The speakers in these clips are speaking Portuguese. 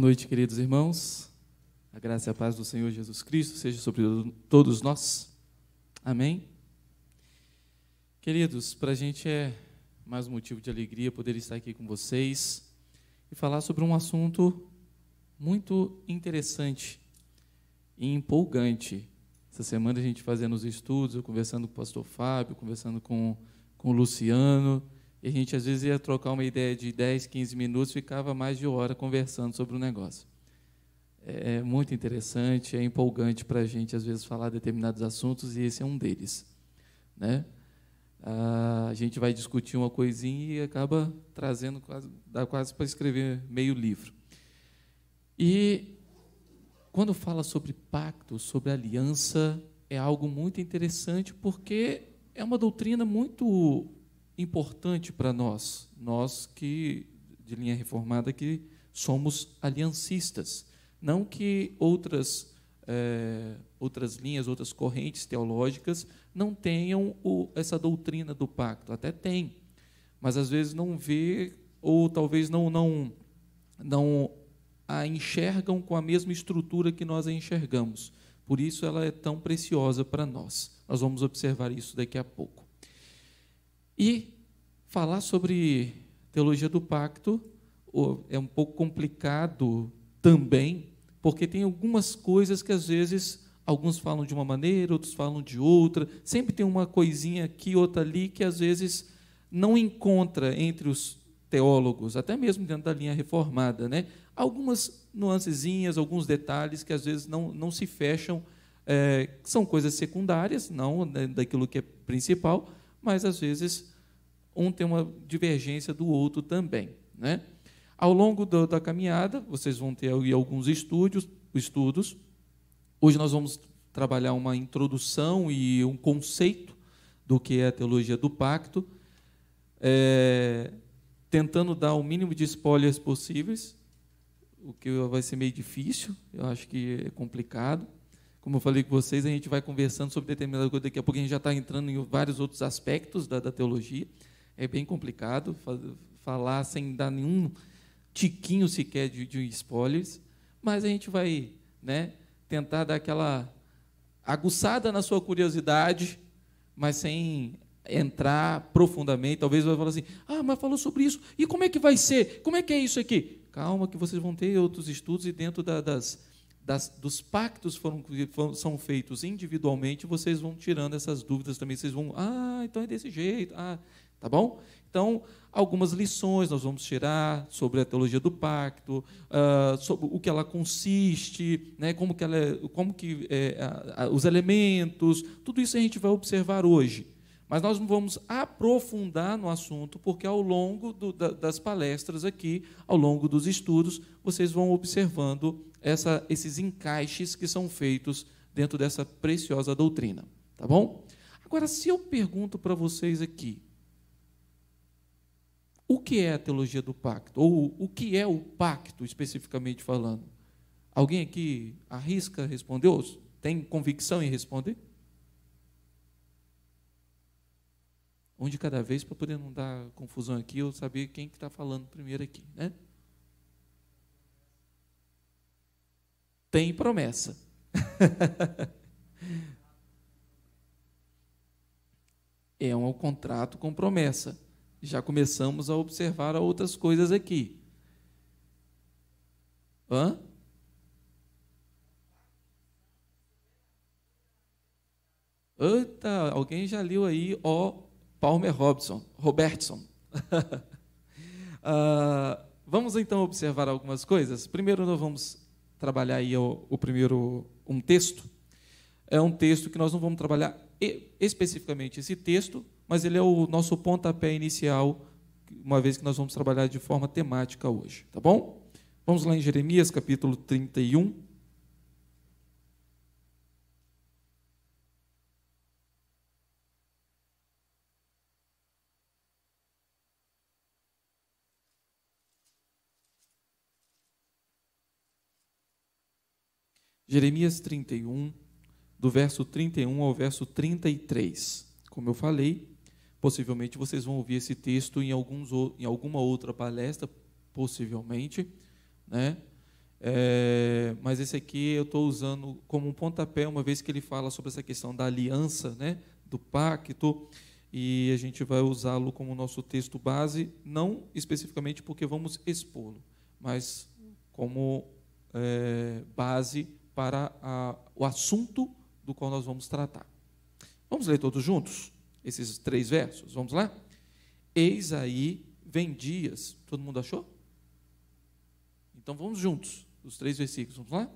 Boa noite, queridos irmãos. A graça e a paz do Senhor Jesus Cristo seja sobre todos nós. Amém. Queridos, para a gente é mais um motivo de alegria poder estar aqui com vocês e falar sobre um assunto muito interessante e empolgante. Essa semana a gente fazendo os estudos, eu conversando com o pastor Fábio, conversando com, com o Luciano, e a gente às vezes ia trocar uma ideia de 10, 15 minutos, ficava mais de hora conversando sobre o negócio. É, é muito interessante, é empolgante para a gente às vezes falar determinados assuntos e esse é um deles. Né? a gente vai discutir uma coisinha e acaba trazendo quase, dá quase para escrever meio livro. E quando fala sobre pacto, sobre aliança, é algo muito interessante porque é uma doutrina muito importante para nós, nós que de linha reformada que somos aliancistas, não que outras é, outras linhas, outras correntes teológicas não tenham o, essa doutrina do pacto, até tem, mas às vezes não vê ou talvez não não não a enxergam com a mesma estrutura que nós a enxergamos. Por isso ela é tão preciosa para nós. Nós vamos observar isso daqui a pouco. E falar sobre teologia do pacto é um pouco complicado também, porque tem algumas coisas que às vezes alguns falam de uma maneira, outros falam de outra, sempre tem uma coisinha aqui, outra ali, que às vezes não encontra entre os teólogos, até mesmo dentro da linha reformada, né? algumas nuancezinhas, alguns detalhes que às vezes não, não se fecham, é, são coisas secundárias, não né, daquilo que é principal, mas às vezes um tem uma divergência do outro também. Né? Ao longo do, da caminhada, vocês vão ter alguns estúdios, estudos. Hoje nós vamos trabalhar uma introdução e um conceito do que é a teologia do pacto, é, tentando dar o mínimo de spoilers possíveis, o que vai ser meio difícil, eu acho que é complicado como eu falei com vocês, a gente vai conversando sobre determinada coisa, daqui a pouco a gente já está entrando em vários outros aspectos da, da teologia. É bem complicado falar sem dar nenhum tiquinho sequer de, de spoilers, mas a gente vai né, tentar dar aquela aguçada na sua curiosidade, mas sem entrar profundamente. Talvez você vai falar assim: ah, mas falou sobre isso, e como é que vai ser? Como é que é isso aqui? Calma, que vocês vão ter outros estudos e dentro da, das das, dos pactos foram, foram, são feitos individualmente, vocês vão tirando essas dúvidas também. Vocês vão, ah, então é desse jeito, ah, tá bom? Então, algumas lições nós vamos tirar sobre a teologia do pacto, uh, sobre o que ela consiste, né, como que, ela é, como que é, a, a, os elementos, tudo isso a gente vai observar hoje. Mas nós vamos aprofundar no assunto, porque ao longo do, da, das palestras aqui, ao longo dos estudos, vocês vão observando essa, esses encaixes que são feitos dentro dessa preciosa doutrina. Tá bom? Agora, se eu pergunto para vocês aqui, o que é a teologia do pacto? Ou o que é o pacto, especificamente falando? Alguém aqui arrisca responder? Ou tem convicção em responder? um de cada vez, para poder não dar confusão aqui, eu saber quem que está falando primeiro aqui, né? Tem promessa. é um contrato com promessa. Já começamos a observar outras coisas aqui. Hã? Eita, alguém já leu aí, ó, Palmer Robson, Robertson. uh, vamos então observar algumas coisas. Primeiro, nós vamos trabalhar aí o, o, primeiro um texto. É um texto que nós não vamos trabalhar especificamente esse texto, mas ele é o nosso pontapé inicial, uma vez que nós vamos trabalhar de forma temática hoje, tá bom? Vamos lá em Jeremias capítulo 31. Jeremias 31, do verso 31 ao verso 33. Como eu falei, possivelmente vocês vão ouvir esse texto em, alguns, em alguma outra palestra, possivelmente, né? É, mas esse aqui eu estou usando como um pontapé, uma vez que ele fala sobre essa questão da aliança, né? do pacto, e a gente vai usá-lo como nosso texto base, não especificamente porque vamos expô-lo, mas como é, base para a, o assunto do qual nós vamos tratar. Vamos ler todos juntos esses três versos? Vamos lá? Eis aí vem dias. Todo mundo achou? Então vamos juntos, os três versículos. Vamos lá?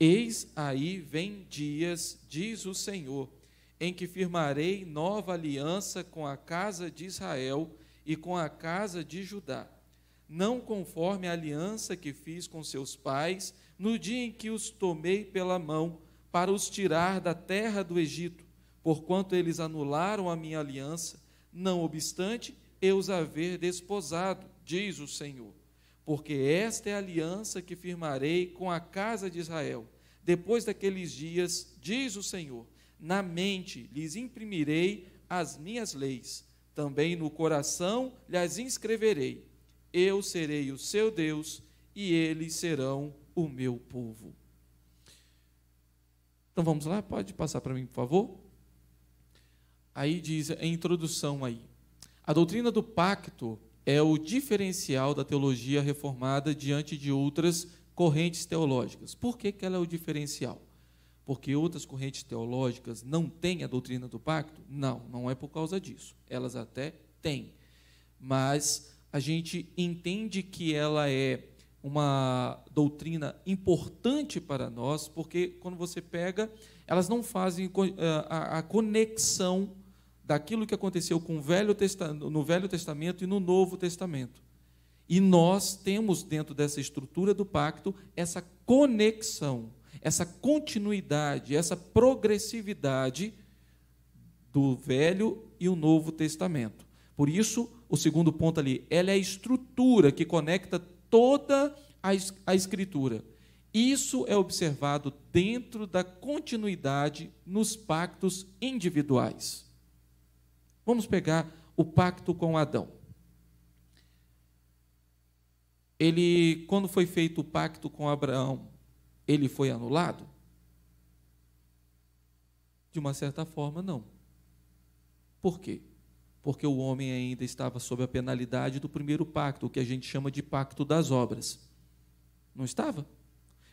Eis aí vem dias, diz o Senhor, em que firmarei nova aliança com a casa de Israel e com a casa de Judá, não conforme a aliança que fiz com seus pais no dia em que os tomei pela mão para os tirar da terra do Egito, porquanto eles anularam a minha aliança, não obstante eu os haver desposado, diz o Senhor. Porque esta é a aliança que firmarei com a casa de Israel. Depois daqueles dias, diz o Senhor, na mente lhes imprimirei as minhas leis, também no coração lhes inscreverei. Eu serei o seu Deus e eles serão o meu povo. Então vamos lá, pode passar para mim, por favor? Aí diz a introdução aí. A doutrina do pacto é o diferencial da teologia reformada diante de outras correntes teológicas. Por que, que ela é o diferencial? Porque outras correntes teológicas não têm a doutrina do pacto? Não, não é por causa disso. Elas até têm. Mas a gente entende que ela é uma doutrina importante para nós, porque quando você pega, elas não fazem eh, a conexão daquilo que aconteceu com o Velho no Velho Testamento e no Novo Testamento. E nós temos dentro dessa estrutura do pacto essa conexão, essa continuidade, essa progressividade do Velho e o Novo Testamento. Por isso, o segundo ponto ali, ela é a estrutura que conecta toda a Escritura. Isso é observado dentro da continuidade nos pactos individuais. Vamos pegar o pacto com Adão. Ele, quando foi feito o pacto com Abraão, ele foi anulado? De uma certa forma, não. Por quê? porque o homem ainda estava sob a penalidade do primeiro pacto, o que a gente chama de pacto das obras. Não estava?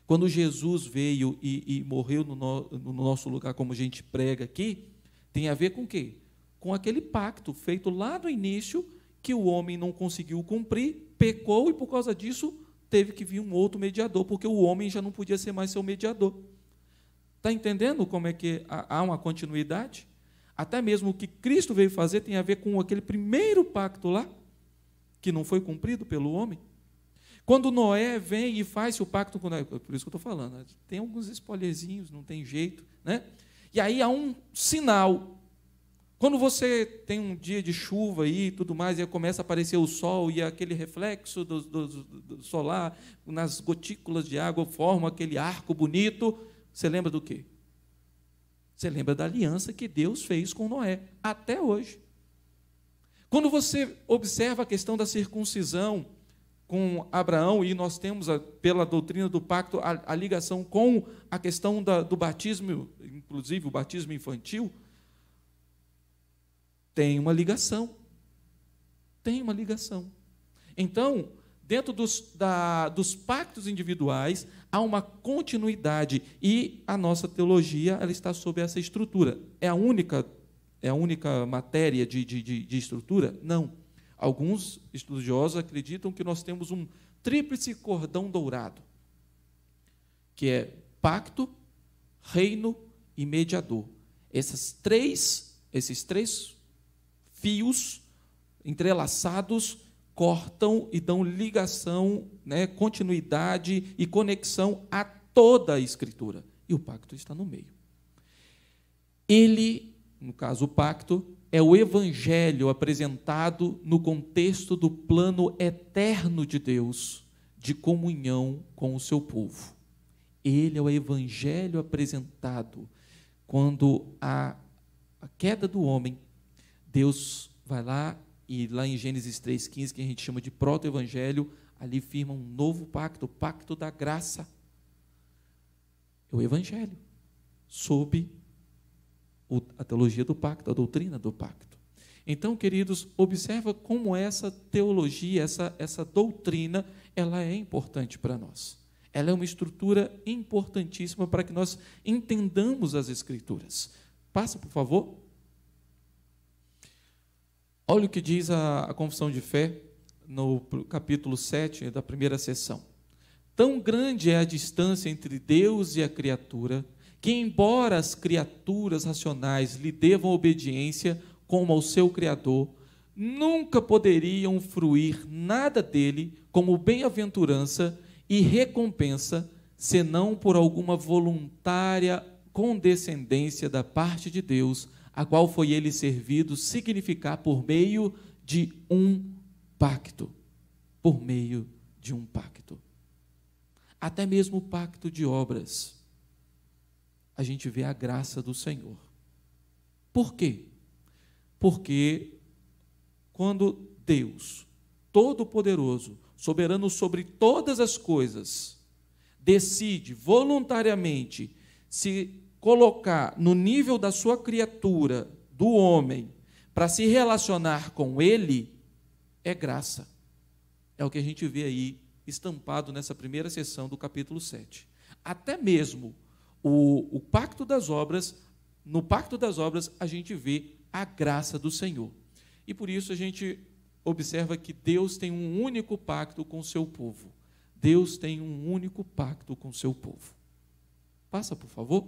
Quando Jesus veio e, e morreu no, no, nosso lugar, como a gente prega aqui, tem a ver com o quê? Com aquele pacto feito lá no início, que o homem não conseguiu cumprir, pecou e por causa disso teve que vir um outro mediador, porque o homem já não podia ser mais seu mediador. Está entendendo como é que é? há uma continuidade? até mesmo o que Cristo veio fazer tem a ver com aquele primeiro pacto lá, que não foi cumprido pelo homem. Quando Noé vem e faz o pacto com Noé, por isso que eu estou falando, né? tem alguns espolhezinhos, não tem jeito, né? E aí há um sinal. Quando você tem um dia de chuva e tudo mais, e começa a aparecer o sol e aquele reflexo do, do, do solar nas gotículas de água forma aquele arco bonito, você lembra do quê? Você lembra da aliança que Deus fez com Noé, até hoje. Quando você observa a questão da circuncisão com Abraão, e nós temos, pela doutrina do pacto, a, a ligação com a questão da, do batismo, inclusive o batismo infantil, tem uma ligação. Tem uma ligação. Então, dentro dos, da, dos pactos individuais, há uma continuidade e a nossa teologia ela está sob essa estrutura. É a única, é a única matéria de, de, de, estrutura? Não. Alguns estudiosos acreditam que nós temos um tríplice cordão dourado, que é pacto, reino e mediador. Essas três, esses três fios entrelaçados cortam e dão ligação, né, continuidade e conexão a toda a Escritura. E o pacto está no meio. Ele, no caso o pacto, é o evangelho apresentado no contexto do plano eterno de Deus de comunhão com o seu povo. Ele é o evangelho apresentado quando a, a queda do homem, Deus vai lá e lá em Gênesis 3,15, que a gente chama de proto-evangelho, ali firma um novo pacto, o pacto da graça. É o evangelho, sob a teologia do pacto, a doutrina do pacto. Então, queridos, observa como essa teologia, essa, essa doutrina, ela é importante para nós. Ela é uma estrutura importantíssima para que nós entendamos as Escrituras. Passa, por favor. Olha o que diz a, a confissão de fé no capítulo 7 da primeira sessão. Tão grande é a distância entre Deus e a criatura, que, embora as criaturas racionais lhe devam obediência como ao seu Criador, nunca poderiam fruir nada dele como bem-aventurança e recompensa, senão por alguma voluntária condescendência da parte de Deus a qual foi ele servido, significar por meio de um pacto. Por meio de um pacto. Até mesmo o pacto de obras. A gente vê a graça do Senhor. Por quê? Porque quando Deus, Todo-Poderoso, soberano sobre todas as coisas, decide voluntariamente se colocar no nível da sua criatura, do homem, para se relacionar com ele, é graça. É o que a gente vê aí estampado nessa primeira sessão do capítulo 7. Até mesmo o, o pacto das obras, no pacto das obras, a gente vê a graça do Senhor. E por isso a gente observa que Deus tem um único pacto com o seu povo. Deus tem um único pacto com o seu povo. Passa, por favor.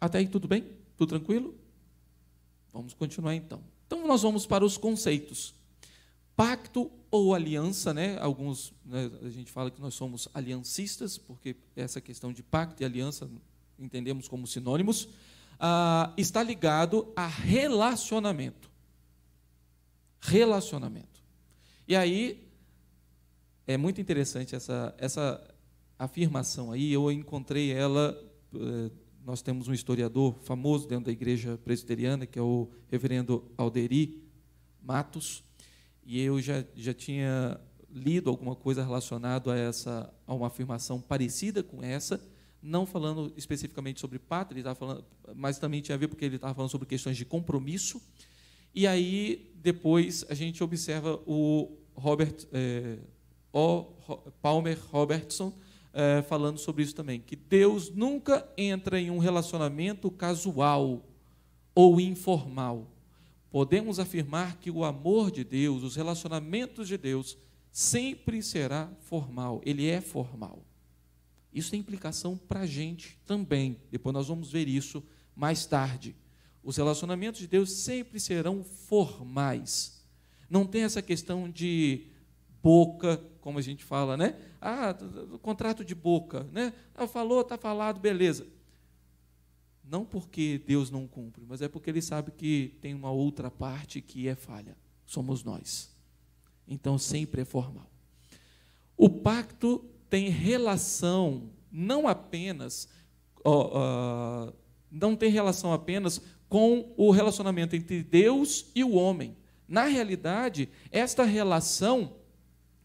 Até aí tudo bem? Tudo tranquilo? Vamos continuar então. Então nós vamos para os conceitos. Pacto ou aliança, né? Alguns né, a gente fala que nós somos aliancistas, porque essa questão de pacto e aliança entendemos como sinônimos, ah, está ligado a relacionamento. Relacionamento. E aí é muito interessante essa, essa afirmação aí. Eu encontrei ela eh, nós temos um historiador famoso dentro da igreja presbiteriana, que é o reverendo Alderi Matos, e eu já, já tinha lido alguma coisa relacionada a essa a uma afirmação parecida com essa, não falando especificamente sobre pátria, ele falando, mas também tinha a ver porque ele estava falando sobre questões de compromisso. E aí depois a gente observa o Robert eh, o Palmer Robertson, é, falando sobre isso também, que Deus nunca entra em um relacionamento casual ou informal. Podemos afirmar que o amor de Deus, os relacionamentos de Deus, sempre será formal, ele é formal. Isso tem implicação para a gente também, depois nós vamos ver isso mais tarde. Os relacionamentos de Deus sempre serão formais. Não tem essa questão de boca, como a gente fala, né? Ah, contrato de boca, né? Ah, falou, tá falado, beleza. Não porque Deus não cumpre, mas é porque ele sabe que tem uma outra parte que é falha. Somos nós. Então sempre é formal. O pacto tem relação não apenas ó, não tem relação apenas com o relacionamento entre Deus e o homem. Na realidade, esta relação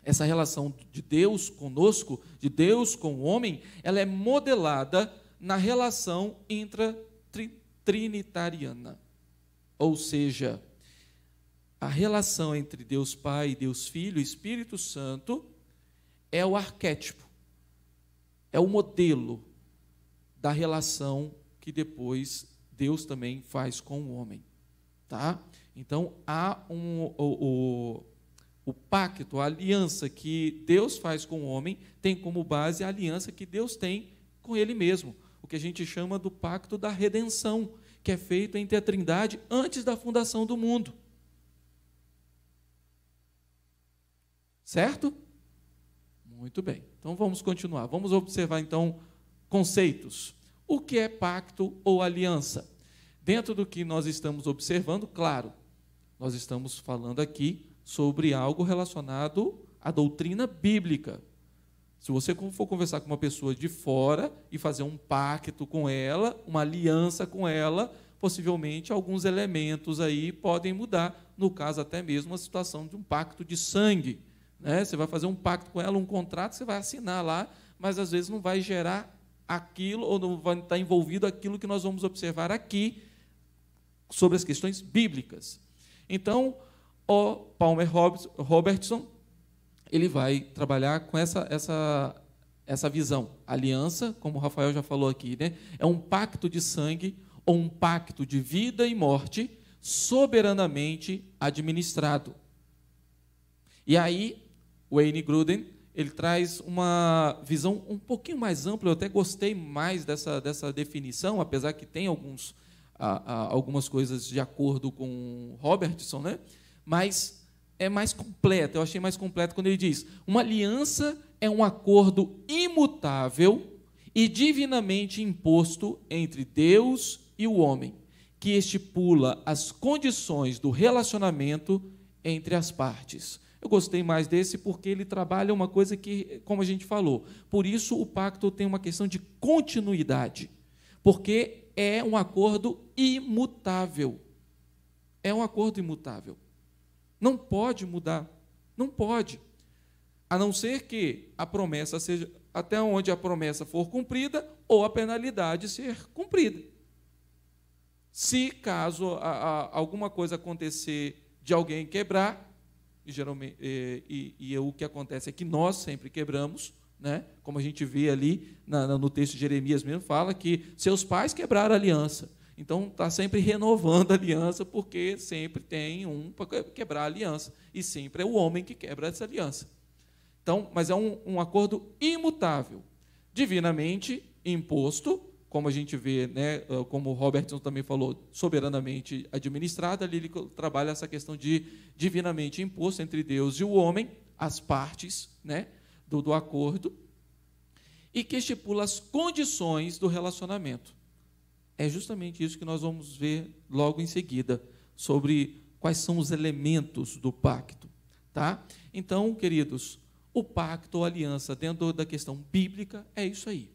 essa relação de Deus conosco, de Deus com o homem, ela é modelada na relação intratrinitariana. Ou seja, a relação entre Deus Pai, Deus Filho e Espírito Santo é o arquétipo, é o modelo da relação que depois Deus também faz com o homem, tá? Então há um, o, o, o pacto, a aliança que Deus faz com o homem, tem como base a aliança que Deus tem com ele mesmo. O que a gente chama do pacto da redenção, que é feito entre a Trindade antes da fundação do mundo. Certo? Muito bem. Então vamos continuar. Vamos observar então conceitos. O que é pacto ou aliança? Dentro do que nós estamos observando, claro, nós estamos falando aqui sobre algo relacionado à doutrina bíblica. Se você for conversar com uma pessoa de fora e fazer um pacto com ela, uma aliança com ela, possivelmente alguns elementos aí podem mudar, no caso até mesmo a situação de um pacto de sangue. Né? Você vai fazer um pacto com ela, um contrato, você vai assinar lá, mas às vezes não vai gerar aquilo ou não vai estar envolvido aquilo que nós vamos observar aqui sobre as questões bíblicas. Então, o Palmer Robertson ele vai trabalhar com essa, essa, essa visão. Aliança, como o Rafael já falou aqui, né? é um pacto de sangue ou um pacto de vida e morte soberanamente administrado. E aí, Wayne Gruden ele traz uma visão um pouquinho mais ampla. Eu até gostei mais dessa, dessa definição, apesar que tem alguns, algumas coisas de acordo com Robertson, né? mas é mais completo. Eu achei mais completo quando ele diz: uma aliança é um acordo imutável e divinamente imposto entre Deus e o homem, que estipula as condições do relacionamento entre as partes. Eu gostei mais desse porque ele trabalha uma coisa que, como a gente falou, por isso o pacto tem uma questão de continuidade, porque é um acordo imutável. É um acordo imutável. Não pode mudar. Não pode. A não ser que a promessa seja até onde a promessa for cumprida ou a penalidade ser cumprida. Se caso a, a, alguma coisa acontecer de alguém quebrar, e, geralmente, e, e, e, é o que acontece é que nós sempre quebramos, né? como a gente vê ali na, no texto de Jeremias mesmo, fala que seus pais quebraram a aliança. Então está sempre renovando a aliança, porque sempre tem um para quebrar a aliança. E sempre é o homem que quebra essa aliança. Então, mas é um, um acordo imutável, divinamente imposto, como a gente vê, né, eh, como o Robertson também falou, soberanamente administrado, ali ele trabalha essa questão de divinamente imposto entre Deus e o homem, as partes né, do, do acordo, e que estipula as condições do relacionamento. É justamente isso que nós vamos ver logo em seguida, sobre quais são os elementos do pacto. Tá? Então, queridos, o pacto ou aliança, dentro da questão bíblica, é isso aí.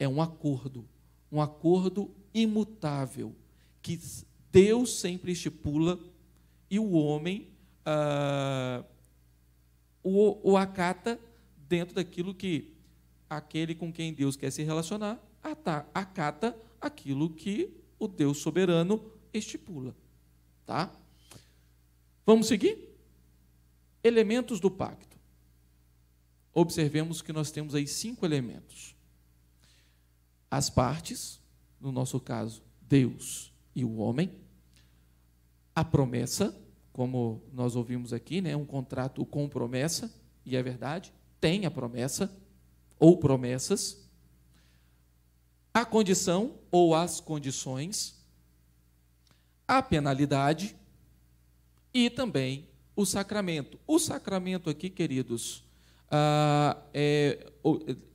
É um acordo, um acordo imutável, que Deus sempre estipula e o homem ah, o, o acata dentro daquilo que aquele com quem Deus quer se relacionar acata aquilo que o Deus soberano estipula. Tá? Vamos seguir? Elementos do pacto. Observemos que nós temos aí cinco elementos. As partes, no nosso caso, Deus e o homem. A promessa, como nós ouvimos aqui, né, um contrato com promessa, e é verdade, tem a promessa ou promessas a condição ou as condições, a penalidade e também o sacramento. O sacramento aqui, queridos, ah, é,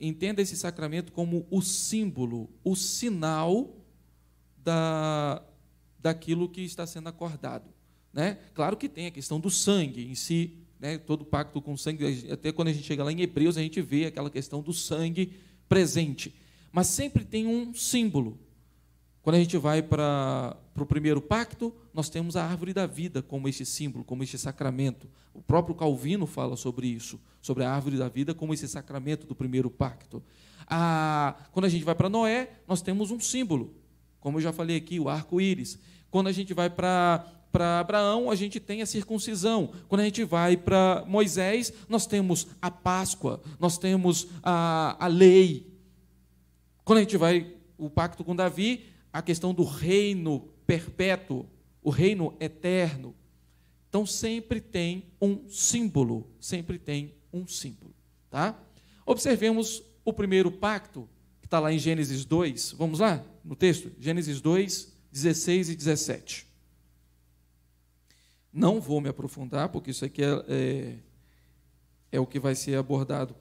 entenda esse sacramento como o símbolo, o sinal da, daquilo que está sendo acordado. Né? Claro que tem a questão do sangue em si, né? todo pacto com sangue, até quando a gente chega lá em Hebreus, a gente vê aquela questão do sangue presente. Mas sempre tem um símbolo. Quando a gente vai para, para o primeiro pacto, nós temos a árvore da vida como esse símbolo, como esse sacramento. O próprio Calvino fala sobre isso, sobre a árvore da vida como esse sacramento do primeiro pacto. A, quando a gente vai para Noé, nós temos um símbolo, como eu já falei aqui, o arco-íris. Quando a gente vai para para Abraão, a gente tem a circuncisão. Quando a gente vai para Moisés, nós temos a Páscoa, nós temos a, a lei, quando a gente vai o pacto com Davi, a questão do reino perpétuo, o reino eterno. Então sempre tem um símbolo, sempre tem um símbolo, tá? Observemos o primeiro pacto, que está lá em Gênesis 2. Vamos lá no texto? Gênesis 2, 16 e 17. Não vou me aprofundar, porque isso aqui é, é, é o que vai ser abordado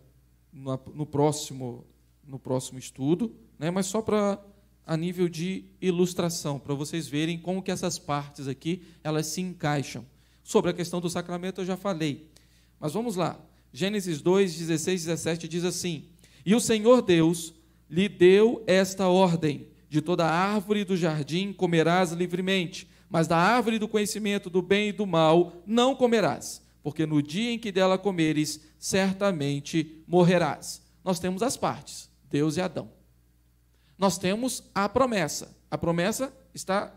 no, no próximo no próximo estudo, né? mas só para a nível de ilustração, para vocês verem como que essas partes aqui elas se encaixam. Sobre a questão do sacramento eu já falei. Mas vamos lá. Gênesis 2, 16, 17 diz assim: E o Senhor Deus lhe deu esta ordem: De toda árvore do jardim comerás livremente, mas da árvore do conhecimento do bem e do mal não comerás, porque no dia em que dela comeres, certamente morrerás. Nós temos as partes. Deus e Adão. Nós temos a promessa. A promessa está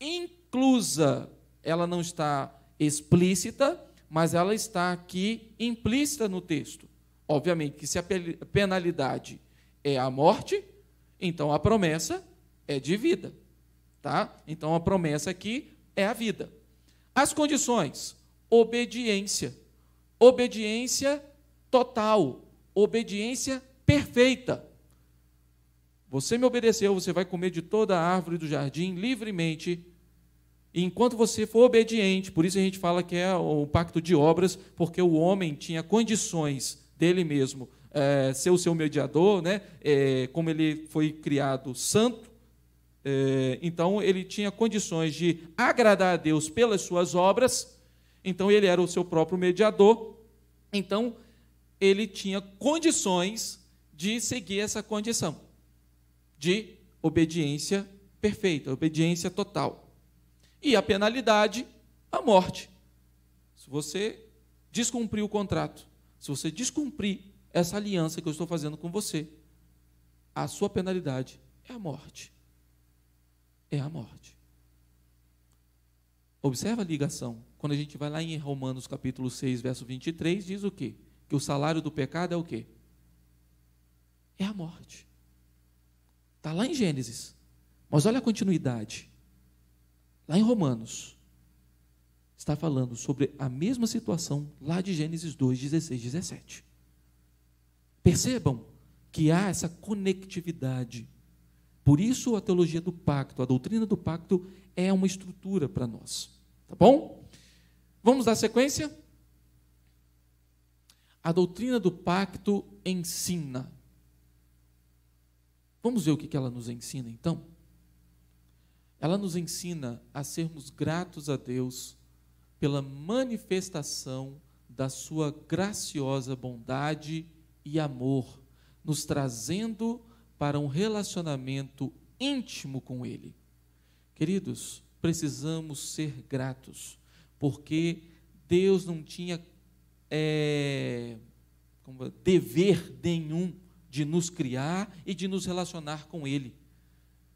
inclusa. Ela não está explícita, mas ela está aqui implícita no texto. Obviamente que se a penalidade é a morte, então a promessa é de vida, tá? Então a promessa aqui é a vida. As condições: obediência. Obediência total, obediência perfeita. Você me obedeceu, você vai comer de toda a árvore do jardim livremente. E enquanto você for obediente, por isso a gente fala que é o pacto de obras, porque o homem tinha condições dele mesmo é, ser o seu mediador, né? É, como ele foi criado santo, é, então ele tinha condições de agradar a Deus pelas suas obras, então ele era o seu próprio mediador, então ele tinha condições de seguir essa condição de obediência perfeita, obediência total. E a penalidade, a morte. Se você descumprir o contrato, se você descumprir essa aliança que eu estou fazendo com você, a sua penalidade é a morte. É a morte. Observa a ligação. Quando a gente vai lá em Romanos capítulo 6, verso 23, diz o quê? Que o salário do pecado é o quê? é a morte. Está lá em Gênesis. Mas olha a continuidade. Lá em Romanos, está falando sobre a mesma situação lá de Gênesis 2, 16, 17. Percebam que há essa conectividade. Por isso a teologia do pacto, a doutrina do pacto é uma estrutura para nós. Tá bom? Vamos dar sequência? A doutrina do pacto ensina Vamos ver o que ela nos ensina então? Ela nos ensina a sermos gratos a Deus pela manifestação da sua graciosa bondade e amor, nos trazendo para um relacionamento íntimo com Ele. Queridos, precisamos ser gratos, porque Deus não tinha eh, é, dever nenhum de nos criar e de nos relacionar com Ele.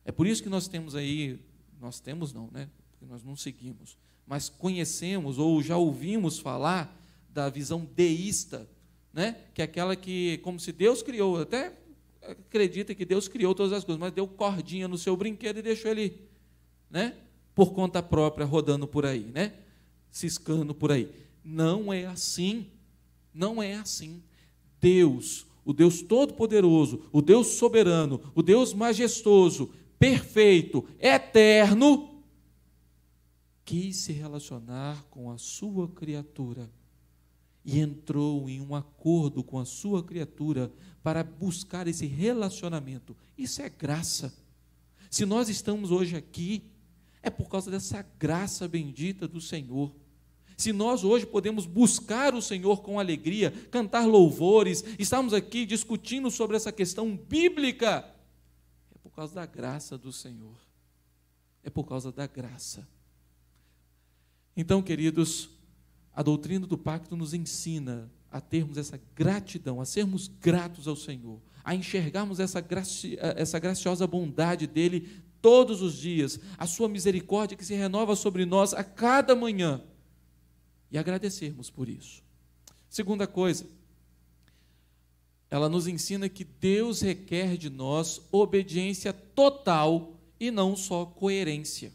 É por isso que nós temos aí, nós temos não, né? Porque nós não seguimos, mas conhecemos ou já ouvimos falar da visão deísta, né? Que é aquela que, como se Deus criou, até acredita que Deus criou todas as coisas, mas deu cordinha no seu brinquedo e deixou ele, né? Por conta própria, rodando por aí, né? Ciscando por aí. Não é assim. Não é assim. Deus o Deus Todo-Poderoso, o Deus Soberano, o Deus Majestoso, Perfeito, Eterno, quis se relacionar com a sua criatura e entrou em um acordo com a sua criatura para buscar esse relacionamento. Isso é graça. Se nós estamos hoje aqui, é por causa dessa graça bendita do Senhor. Se nós hoje podemos buscar o Senhor com alegria, cantar louvores, estamos aqui discutindo sobre essa questão bíblica, é por causa da graça do Senhor. É por causa da graça. Então, queridos, a doutrina do pacto nos ensina a termos essa gratidão, a sermos gratos ao Senhor, a enxergarmos essa, graci essa graciosa bondade dele todos os dias, a sua misericórdia que se renova sobre nós a cada manhã e agradecermos por isso. Segunda coisa, ela nos ensina que Deus requer de nós obediência total e não só coerência.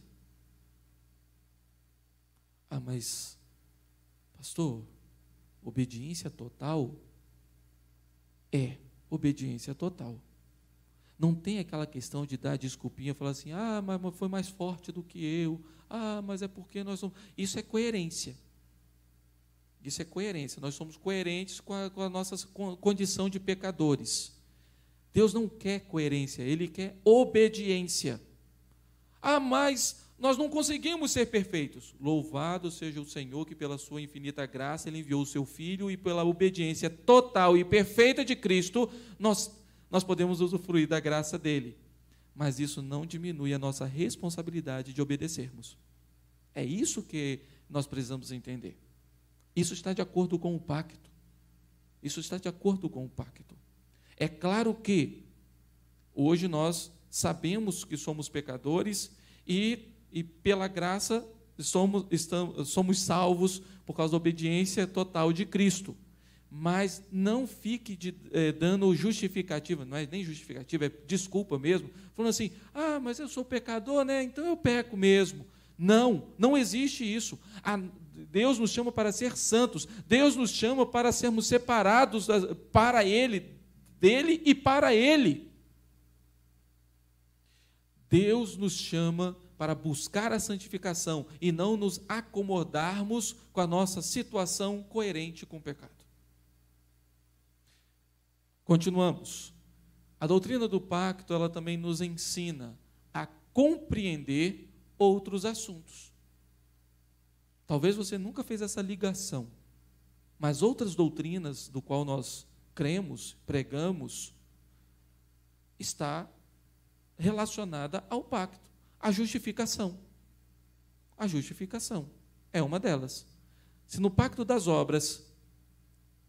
Ah, mas, pastor, obediência total é obediência total. Não tem aquela questão de dar desculpinha, falar assim, ah, mas foi mais forte do que eu, ah, mas é porque nós somos. Isso é coerência. Isso é coerência. Nós somos coerentes com a, com a nossa condição de pecadores. Deus não quer coerência, Ele quer obediência. Ah, mas nós não conseguimos ser perfeitos. Louvado seja o Senhor que, pela sua infinita graça, Ele enviou o seu Filho e, pela obediência total e perfeita de Cristo, nós, nós podemos usufruir da graça dele. Mas isso não diminui a nossa responsabilidade de obedecermos. É isso que nós precisamos entender. Isso está de acordo com o pacto. Isso está de acordo com o pacto. É claro que hoje nós sabemos que somos pecadores e, e pela graça somos, estamos, somos salvos por causa da obediência total de Cristo. Mas não fique de, eh, dando justificativa, não é nem justificativa, é desculpa mesmo, falando assim: ah, mas eu sou pecador, né? Então eu peco mesmo. Não, não existe isso. A Deus nos chama para ser santos. Deus nos chama para sermos separados para Ele, dele e para Ele. Deus nos chama para buscar a santificação e não nos acomodarmos com a nossa situação coerente com o pecado. Continuamos. A doutrina do pacto, ela também nos ensina a compreender outros assuntos. Talvez você nunca fez essa ligação, mas outras doutrinas do qual nós cremos, pregamos, está relacionada ao pacto, à justificação. A justificação é uma delas. Se no pacto das obras,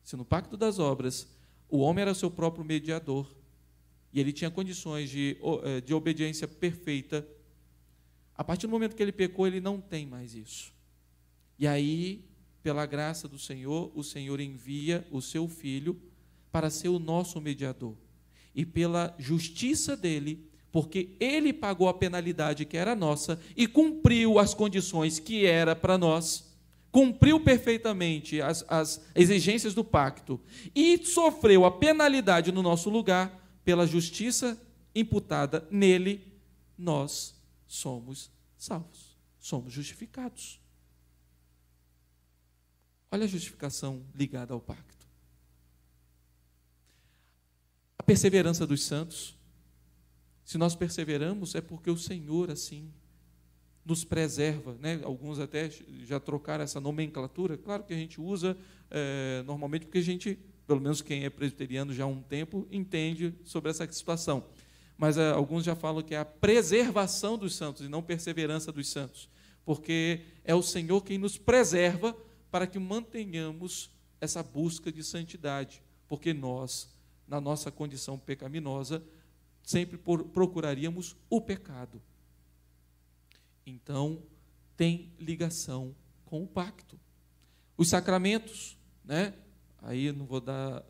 se no pacto das obras, o homem era seu próprio mediador e ele tinha condições de, eh, de obediência perfeita, a partir do momento que ele pecou, ele não tem mais isso. E aí, pela graça do Senhor, o Senhor envia o seu filho para ser o nosso mediador. E pela justiça dele, porque ele pagou a penalidade que era nossa e cumpriu as condições que era para nós, cumpriu perfeitamente as, as exigências do pacto e sofreu a penalidade no nosso lugar, pela justiça imputada nele, nós somos salvos, somos justificados. Olha a justificação ligada ao pacto. A perseverança dos santos. Se nós perseveramos, é porque o Senhor assim nos preserva. Né? Alguns até já trocaram essa nomenclatura. Claro que a gente usa é, normalmente porque a gente, pelo menos quem é presbiteriano já há um tempo, entende sobre essa situação. Mas é, alguns já falam que é a preservação dos santos e não perseverança dos santos. Porque é o Senhor quem nos preserva para que mantenhamos essa busca de santidade, porque nós, na nossa condição pecaminosa, sempre procuraríamos o pecado. Então, tem ligação com o pacto. Os sacramentos, né? Aí não vou dar,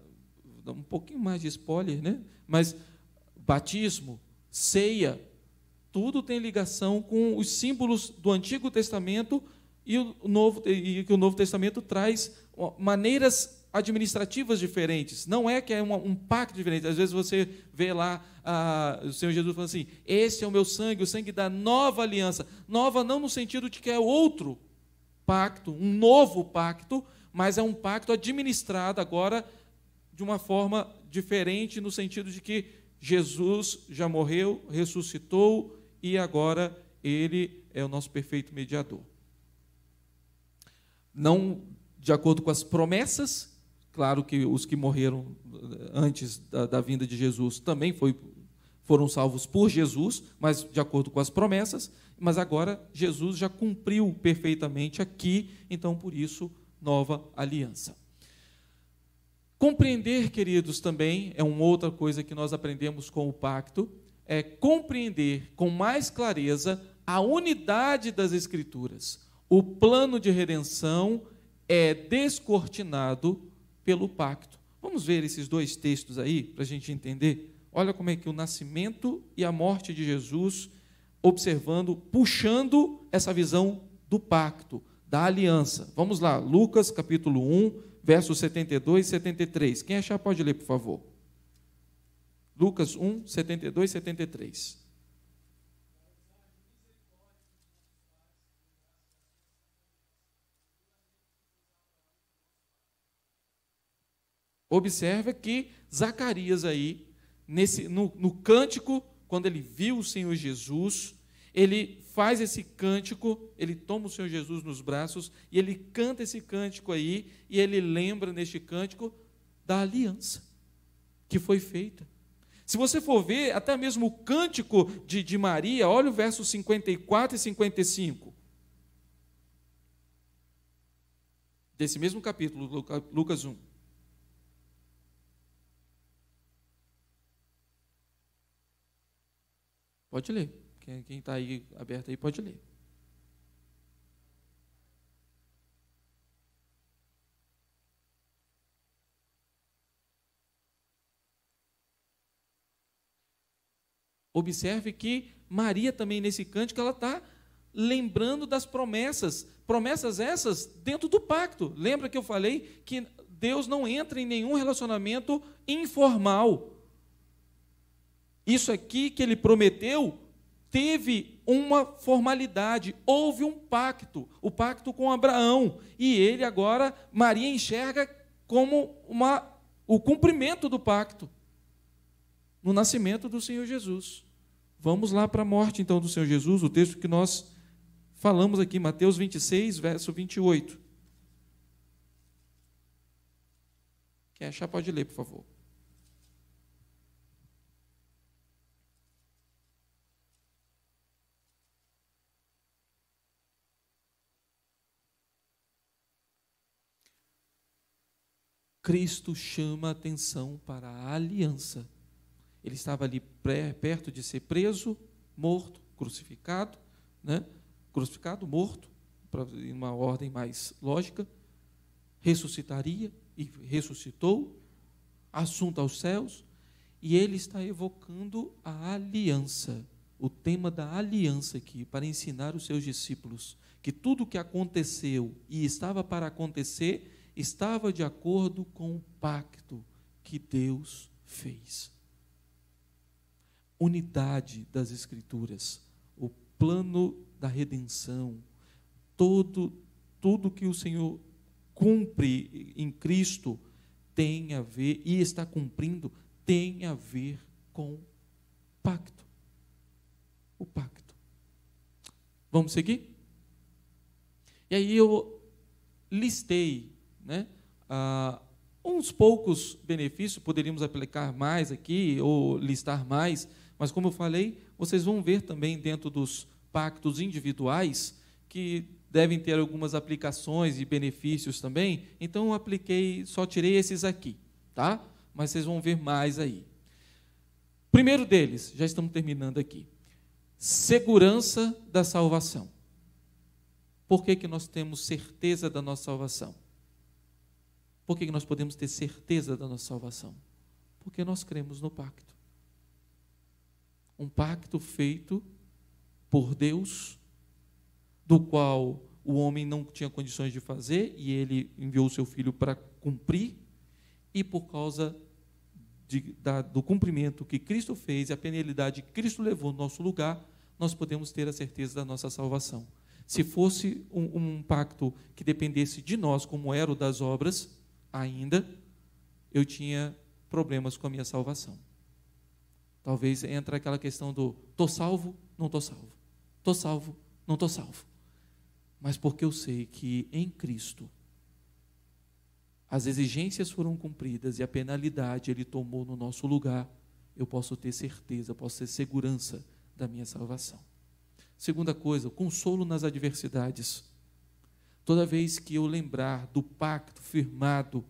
vou dar um pouquinho mais de spoiler, né? Mas batismo, ceia, tudo tem ligação com os símbolos do Antigo Testamento e o Novo, e que o Novo Testamento traz maneiras administrativas diferentes. Não é que é um, um pacto diferente. Às vezes você vê lá ah, o Senhor Jesus falando assim: Esse é o meu sangue, o sangue da nova aliança. Nova não no sentido de que é outro pacto, um novo pacto, mas é um pacto administrado agora de uma forma diferente, no sentido de que Jesus já morreu, ressuscitou e agora ele é o nosso perfeito mediador não de acordo com as promessas. Claro que os que morreram eh, antes da, da vinda de Jesus também foi, foram salvos por Jesus, mas de acordo com as promessas. Mas agora Jesus já cumpriu perfeitamente aqui, então por isso, nova aliança. Compreender, queridos, também é uma outra coisa que nós aprendemos com o pacto, é compreender com mais clareza a unidade das Escrituras o plano de redenção é descortinado pelo pacto. Vamos ver esses dois textos aí para a gente entender. Olha como é que o nascimento e a morte de Jesus, observando, puxando essa visão do pacto, da aliança. Vamos lá, Lucas capítulo 1, versos 72 e 73. Quem achar pode ler, por favor. Lucas 1, 72 e 73. Observa que Zacarias aí, nesse, no, no cântico, quando ele viu o Senhor Jesus, ele faz esse cântico, ele toma o Senhor Jesus nos braços e ele canta esse cântico aí, e ele lembra neste cântico da aliança que foi feita. Se você for ver, até mesmo o cântico de, de Maria, olha o verso 54 e 55. Desse mesmo capítulo, Lucas 1. Pode ler. Quem está aí aberto aí pode ler. Observe que Maria também nesse cântico ela está lembrando das promessas, promessas essas dentro do pacto. Lembra que eu falei que Deus não entra em nenhum relacionamento informal. Isso aqui que ele prometeu teve uma formalidade, houve um pacto, o pacto com Abraão, e ele agora Maria enxerga como uma, o cumprimento do pacto no nascimento do Senhor Jesus. Vamos lá para a morte então do Senhor Jesus, o texto que nós falamos aqui, Mateus 26, verso 28. Quer achar, pode ler, por favor. Cristo chama a atenção para a aliança. Ele estava ali perto de ser preso, morto, crucificado, né? crucificado, morto, Para em uma ordem mais lógica, ressuscitaria e ressuscitou, assunto aos céus, e ele está evocando a aliança, o tema da aliança aqui, para ensinar os seus discípulos que tudo o que aconteceu e estava para acontecer estava de acordo com o pacto que Deus fez. Unidade das Escrituras, o plano da redenção, todo tudo que o Senhor cumpre em Cristo tem a ver e está cumprindo tem a ver com pacto. O pacto. Vamos seguir? E aí eu listei né? Ah, uns poucos benefícios, poderíamos aplicar mais aqui ou listar mais, mas como eu falei, vocês vão ver também dentro dos pactos individuais que devem ter algumas aplicações e benefícios também. Então eu apliquei, só tirei esses aqui, tá? Mas vocês vão ver mais aí. Primeiro deles, já estamos terminando aqui. Segurança da salvação. Por que, que nós temos certeza da nossa salvação? Por que nós podemos ter certeza da nossa salvação? Porque nós cremos no pacto. Um pacto feito por Deus, do qual o homem não tinha condições de fazer e ele enviou seu filho para cumprir, e por causa de, da, do cumprimento que Cristo fez e a penalidade que Cristo levou no nosso lugar, nós podemos ter a certeza da nossa salvação. Se fosse um, um pacto que dependesse de nós, como era o das obras, ainda, eu tinha problemas com a minha salvação. Talvez entra aquela questão do tô salvo, não tô salvo. Tô salvo, não tô salvo. Mas porque eu sei que em Cristo as exigências foram cumpridas e a penalidade ele tomou no nosso lugar, eu posso ter certeza, posso ter segurança da minha salvação. Segunda coisa, consolo nas adversidades toda vez que eu lembrar do pacto firmado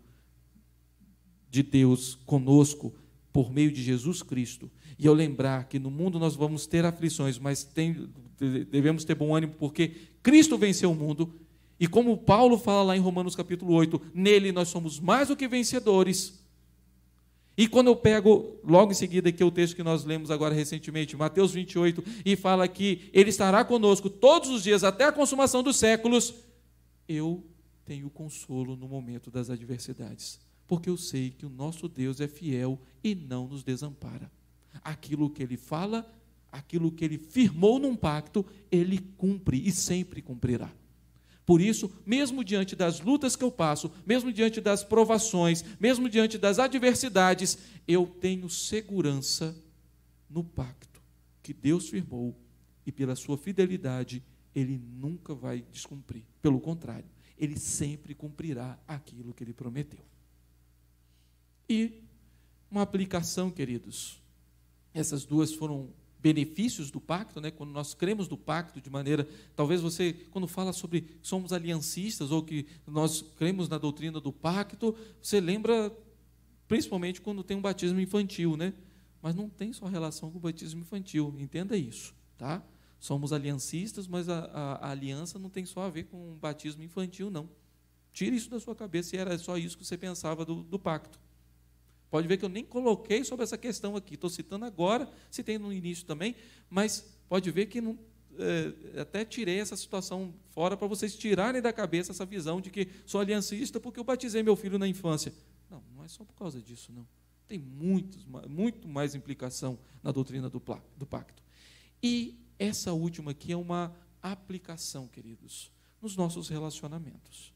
de Deus conosco por meio de Jesus Cristo, e eu lembrar que no mundo nós vamos ter aflições, mas tem, devemos ter bom ânimo, porque Cristo venceu o mundo, e como Paulo fala lá em Romanos capítulo 8, nele nós somos mais do que vencedores. E quando eu pego logo em seguida aqui é o texto que nós lemos agora recentemente, Mateus 28, e fala que ele estará conosco todos os dias até a consumação dos séculos, eu tenho consolo no momento das adversidades, porque eu sei que o nosso Deus é fiel e não nos desampara. Aquilo que ele fala, aquilo que ele firmou num pacto, ele cumpre e sempre cumprirá. Por isso, mesmo diante das lutas que eu passo, mesmo diante das provações, mesmo diante das adversidades, eu tenho segurança no pacto que Deus firmou e pela sua fidelidade ele nunca vai descumprir. Pelo contrário, ele sempre cumprirá aquilo que ele prometeu. E uma aplicação, queridos. Essas duas foram benefícios do pacto, né? Quando nós cremos do pacto de maneira, talvez você quando fala sobre que somos aliancistas ou que nós cremos na doutrina do pacto, você lembra principalmente quando tem um batismo infantil, né? Mas não tem só relação com o batismo infantil, entenda isso, tá? somos aliancistas, mas a, a, a, aliança não tem só a ver com batismo infantil, não. Tira isso da sua cabeça e era só isso que você pensava do, do pacto. Pode ver que eu nem coloquei sobre essa questão aqui. Estou citando agora, citei no início também, mas pode ver que não, é, até tirei essa situação fora para vocês tirarem da cabeça essa visão de que sou aliancista porque eu batizei meu filho na infância. Não, não é só por causa disso, não. Tem muitos, muito mais implicação na doutrina do, do pacto. E essa última aqui é uma aplicação, queridos, nos nossos relacionamentos.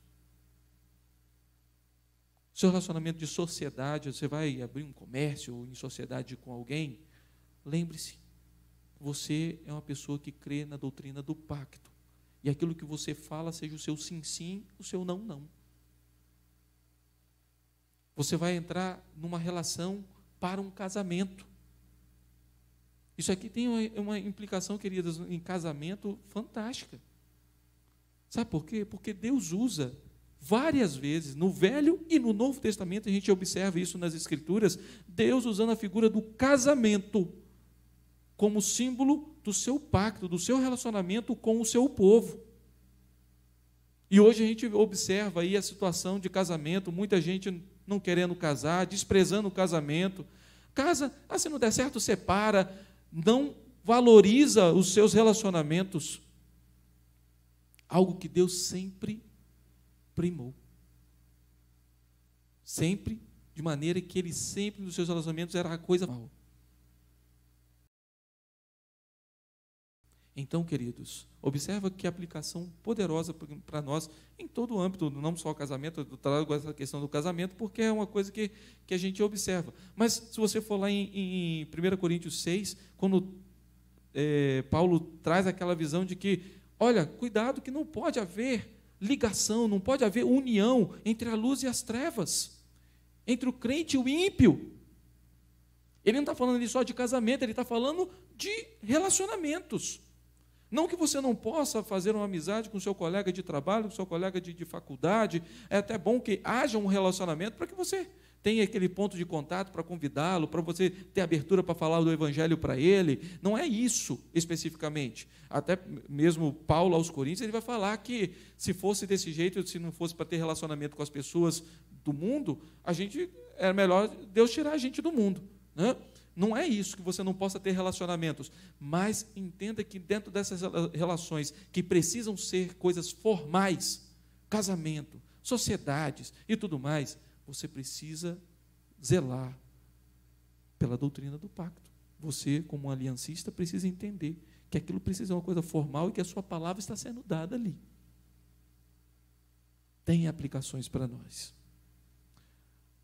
Seu relacionamento de sociedade, você vai abrir um comércio ou em sociedade com alguém, lembre-se, você é uma pessoa que crê na doutrina do pacto. E aquilo que você fala seja o seu sim, sim, o seu não, não. Você vai entrar numa relação para um casamento. Isso aqui tem uma, implicação, queridas, em casamento fantástica. Sabe por quê? Porque Deus usa várias vezes, no Velho e no Novo Testamento, a gente observa isso nas Escrituras, Deus usando a figura do casamento como símbolo do seu pacto, do seu relacionamento com o seu povo. E hoje a gente observa aí a situação de casamento, muita gente não querendo casar, desprezando o casamento. Casa, ah, se não der certo, separa não valoriza os seus relacionamentos, algo que Deus sempre primou. Sempre, de maneira que ele sempre nos seus relacionamentos era a coisa mal. Então, queridos, observa que aplicação poderosa para nós em todo o âmbito, não só o casamento, eu trago essa questão do casamento, porque é uma coisa que, que a gente observa. Mas se você for lá em, em 1 Coríntios 6, quando é, Paulo traz aquela visão de que, olha, cuidado que não pode haver ligação, não pode haver união entre a luz e as trevas, entre o crente e o ímpio. Ele não está falando ali só de casamento, ele está falando de relacionamentos. Não que você não possa fazer uma amizade com seu colega de trabalho, com seu colega de, de faculdade. É até bom que haja um relacionamento para que você tenha aquele ponto de contato para convidá-lo, para você ter abertura para falar do evangelho para ele. Não é isso especificamente. Até mesmo Paulo aos Coríntios, ele vai falar que se fosse desse jeito, se não fosse para ter relacionamento com as pessoas do mundo, a gente era é melhor Deus tirar a gente do mundo, né? Não é isso que você não possa ter relacionamentos, mas entenda que dentro dessas relações que precisam ser coisas formais, casamento, sociedades e tudo mais, você precisa zelar pela doutrina do pacto. Você, como um aliancista, precisa entender que aquilo precisa ser uma coisa formal e que a sua palavra está sendo dada ali. Tem aplicações para nós.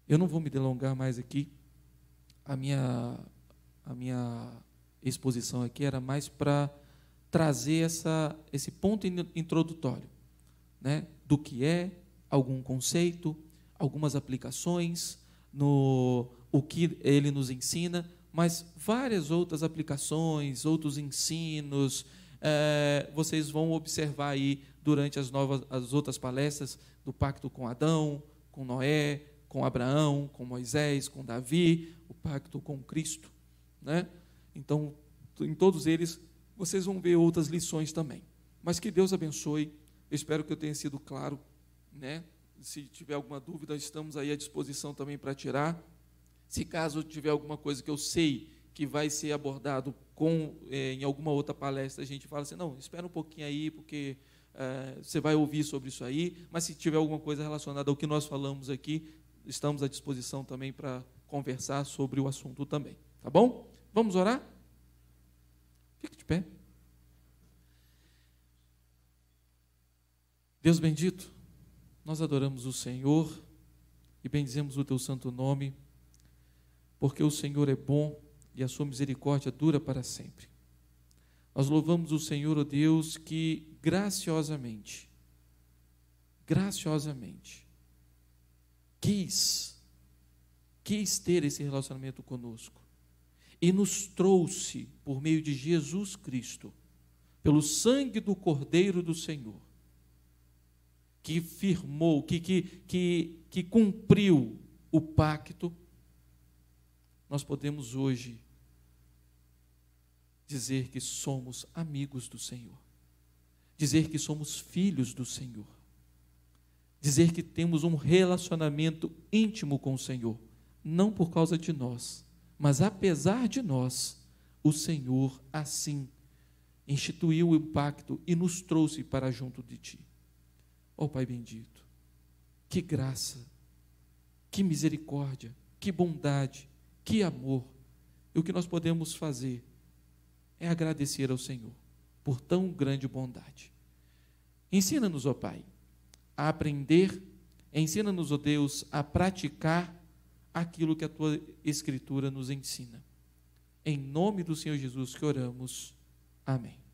Eu não vou me delongar mais aqui a minha, a minha exposição aqui era mais para trazer essa, esse ponto introdutório né, do que é algum conceito, algumas aplicações, no, o que ele nos ensina, mas várias outras aplicações, outros ensinos, é, vocês vão observar aí durante as, novas, as outras palestras do Pacto com Adão, com Noé, com Abraão, com Moisés, com Davi, o pacto com Cristo. Né? Então, em todos eles, vocês vão ver outras lições também. Mas que Deus abençoe. Eu espero que eu tenha sido claro. Né? Se tiver alguma dúvida, estamos aí à disposição também para tirar. Se caso tiver alguma coisa que eu sei que vai ser abordado com, eh, em alguma outra palestra, a gente fala assim, não, espera um pouquinho aí, porque eh, você vai ouvir sobre isso aí, mas se tiver alguma coisa relacionada ao que nós falamos aqui, estamos à disposição também para conversar sobre o assunto também. Tá bom? Vamos orar? Fique de pé. Deus bendito, nós adoramos o Senhor e bendizemos o teu santo nome, porque o Senhor é bom e a sua misericórdia dura para sempre. Nós louvamos o Senhor, ó oh Deus, que graciosamente, graciosamente, quis, quis ter esse relacionamento conosco e nos trouxe por meio de Jesus Cristo, pelo sangue do Cordeiro do Senhor, que firmou, que, que, que, que cumpriu o pacto, nós podemos hoje dizer que somos amigos do Senhor, dizer que somos filhos do Senhor dizer que temos um relacionamento íntimo com o Senhor, não por causa de nós, mas apesar de nós, o Senhor assim instituiu o pacto e nos trouxe para junto de ti. Ó oh, Pai bendito, que graça, que misericórdia, que bondade, que amor. E o que nós podemos fazer é agradecer ao Senhor por tão grande bondade. Ensina-nos, ó oh, Pai, a aprender, ensina-nos, ó oh Deus, a praticar aquilo que a tua Escritura nos ensina. Em nome do Senhor Jesus que oramos. Amém.